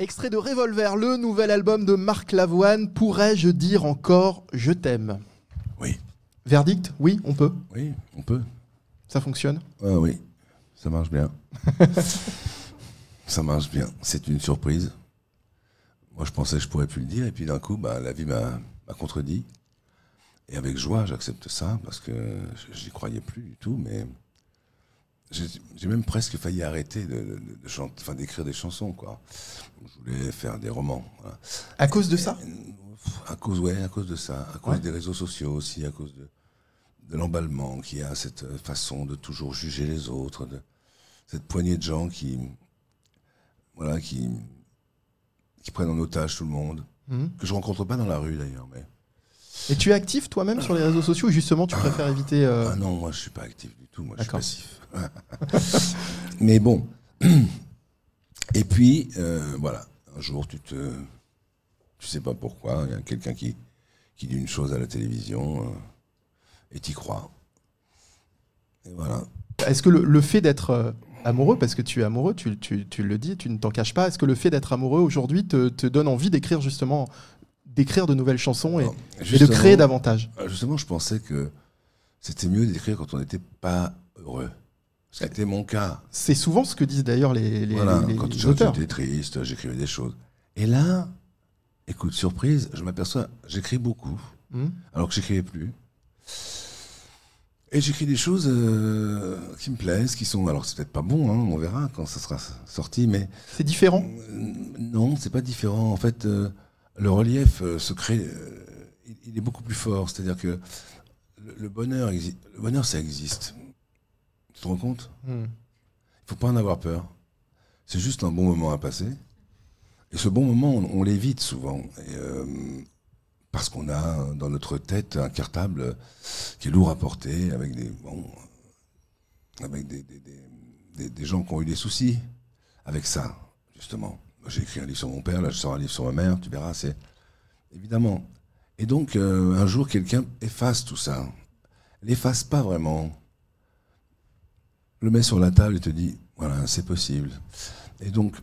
Extrait de Revolver, le nouvel album de Marc Lavoine. Pourrais-je dire encore je t'aime Oui. Verdict Oui, on peut Oui, on peut. Ça fonctionne Oui, ça marche bien. ça marche bien. C'est une surprise. Moi, je pensais que je pourrais plus le dire, et puis d'un coup, bah, la vie m'a contredit. Et avec joie, j'accepte ça, parce que j'y croyais plus du tout, mais j'ai même presque failli arrêter de, enfin d'écrire des chansons, quoi. Je voulais faire des romans. Hein. À cause de ça À cause, ouais, à cause de ça, à cause des réseaux sociaux aussi, à cause de, de l'emballement qui a cette euh, façon de toujours juger les autres, de cette poignée de gens qui, voilà, qui, qui prennent en otage tout le monde, mmh. que je rencontre pas dans la rue d'ailleurs, mais. Et tu es actif toi-même sur les réseaux sociaux ou justement tu préfères éviter euh ah Non, moi je suis pas actif du tout, moi je suis passif. Mais bon. Et puis, euh, voilà, un jour tu te. Tu sais pas pourquoi, il y a quelqu'un qui, qui dit une chose à la télévision euh, et y crois. Et voilà. Est-ce que le, fait d'être amoureux, parce que tu es amoureux, tu, le dis, tu ne t'en caches pas. Est-ce que le fait d'être amoureux aujourd'hui te, te, donne envie d'écrire justement d'écrire de nouvelles chansons et, de créer davantage. Euh, justement, je pensais que c'était mieux d'écrire quand on n'était pas heureux. C'était mon cas. C'est souvent ce que disent d'ailleurs les, les, quand j'étais triste, j'écrivais des choses. Et là, écoute, surprise, je m'aperçois, j'écris beaucoup, hmm. alors que j'écrivais plus. Et j'écris des choses euh, qui me plaisent, qui sont. Alors, c'est peut-être pas bon, hein, on verra quand ça sera sorti, mais. C'est différent Non, Non, c'est pas différent. En fait. Euh, le relief euh, se crée, euh, il, est beaucoup plus fort. C'est-à-dire que le, bonheur, le bonheur, ça existe. Tu te rends compte hmm. Il ne faut pas en avoir peur. C'est juste un bon moment à passer. Et ce bon moment, on, l'évite souvent. Euh, parce qu'on a dans notre tête un cartable qui est lourd à porter, avec des, bon, avec des gens qui ont eu des soucis avec ça, justement. J'ai écrit un livre sur mon père, là je sors un livre sur ma mère, tu verras, c'est. Évidemment. Et donc, euh, un jour, quelqu'un efface tout ça. L'efface pas vraiment. Le met sur la table et te dit voilà, c'est possible. Et donc,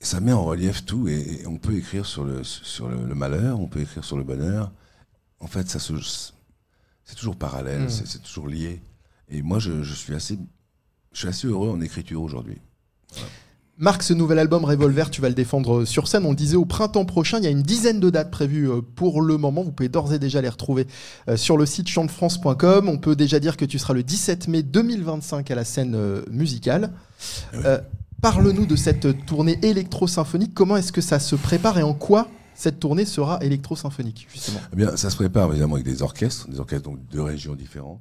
ça met en relief tout. Et, on peut écrire sur, le, sur le, malheur, on peut écrire sur le bonheur. En fait, ça c'est toujours parallèle, hmm. c'est toujours lié. Et moi, je, suis assez, je suis assez heureux en écriture aujourd'hui. Voilà. Marc, ce nouvel album Revolver, tu vas le défendre euh, sur scène. On le disait au printemps prochain, il y a une dizaine de dates prévues euh, pour le moment. Vous pouvez d'ores et déjà les retrouver euh, sur le site chantefrance.com. On peut déjà dire que tu seras le 17 mai 2025 à la scène musicale. Ah parle-nous de cette tournée électro-symphonique. Comment est-ce que ça se prépare et en quoi cette tournée sera électro-symphonique, justement eh bien, Ça se prépare évidemment avec des orchestres, des orchestres donc de régions différentes.